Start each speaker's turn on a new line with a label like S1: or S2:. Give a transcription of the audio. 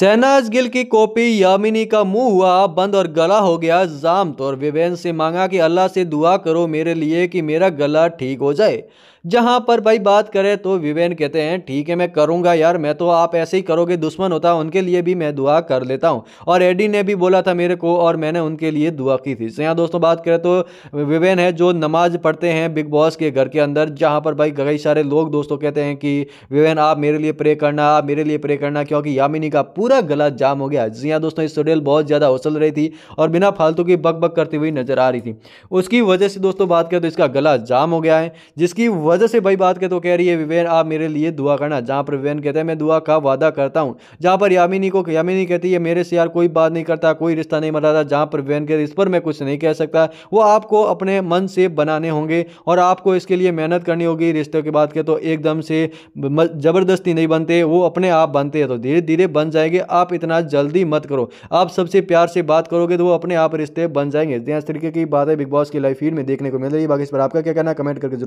S1: शहनाज गिल की कॉपी यामिनी का मुंह हुआ बंद और गला हो गया जाम तो और विवेन से मांगा कि अल्लाह से दुआ करो मेरे लिए कि मेरा गला ठीक हो जाए जहां पर भाई बात करें तो विवेन कहते हैं ठीक है मैं करूंगा यार मैं तो आप ऐसे ही करोगे दुश्मन होता उनके लिए भी मैं दुआ कर लेता हूं और एडी ने भी बोला था मेरे को और मैंने उनके लिए दुआ की थी तो यहाँ दोस्तों बात करें तो विवेन है जो नमाज पढ़ते हैं बिग बॉस के घर के अंदर जहाँ पर भाई कई सारे लोग दोस्तों कहते हैं कि विवेन आप मेरे लिए प्रे करना आप मेरे लिए प्रे करना क्योंकि यामिनी का पूरा पूरा गला जाम हो गया जी हाँ दोस्तों इस सुडेल बहुत ज़्यादा हौसल रही थी और बिना फालतू की बक बक करती हुई नजर आ रही थी उसकी वजह से दोस्तों बात करें तो इसका गला जाम हो गया है जिसकी वजह से भाई बात करें तो कह रही है विवेन आप मेरे लिए दुआ करना जहाँ पर विवेन कहते हैं मैं दुआ का वादा करता हूँ जहाँ पर यामिनी को यामिनी कहती है मेरे से यार कोई बात नहीं करता कोई रिश्ता नहीं बनाता जहाँ पर विवेन कहते इस पर मैं कुछ नहीं कह सकता वो आपको अपने मन से बनाने होंगे और आपको इसके लिए मेहनत करनी होगी रिश्तों की बात करें तो एकदम से ज़बरदस्ती नहीं बनते वो अपने आप बनते हैं तो धीरे धीरे बन जाएंगे करेंगे आप इतना जल्दी मत करो आप सबसे प्यार से बात करोगे तो वो अपने आप रिश्ते बन जाएंगे हाँ, इस तरीके की बातें बिग बॉस की लाइफ फीड में देखने को मिल रही है बाकी इस पर आपका क्या कहना कमेंट करके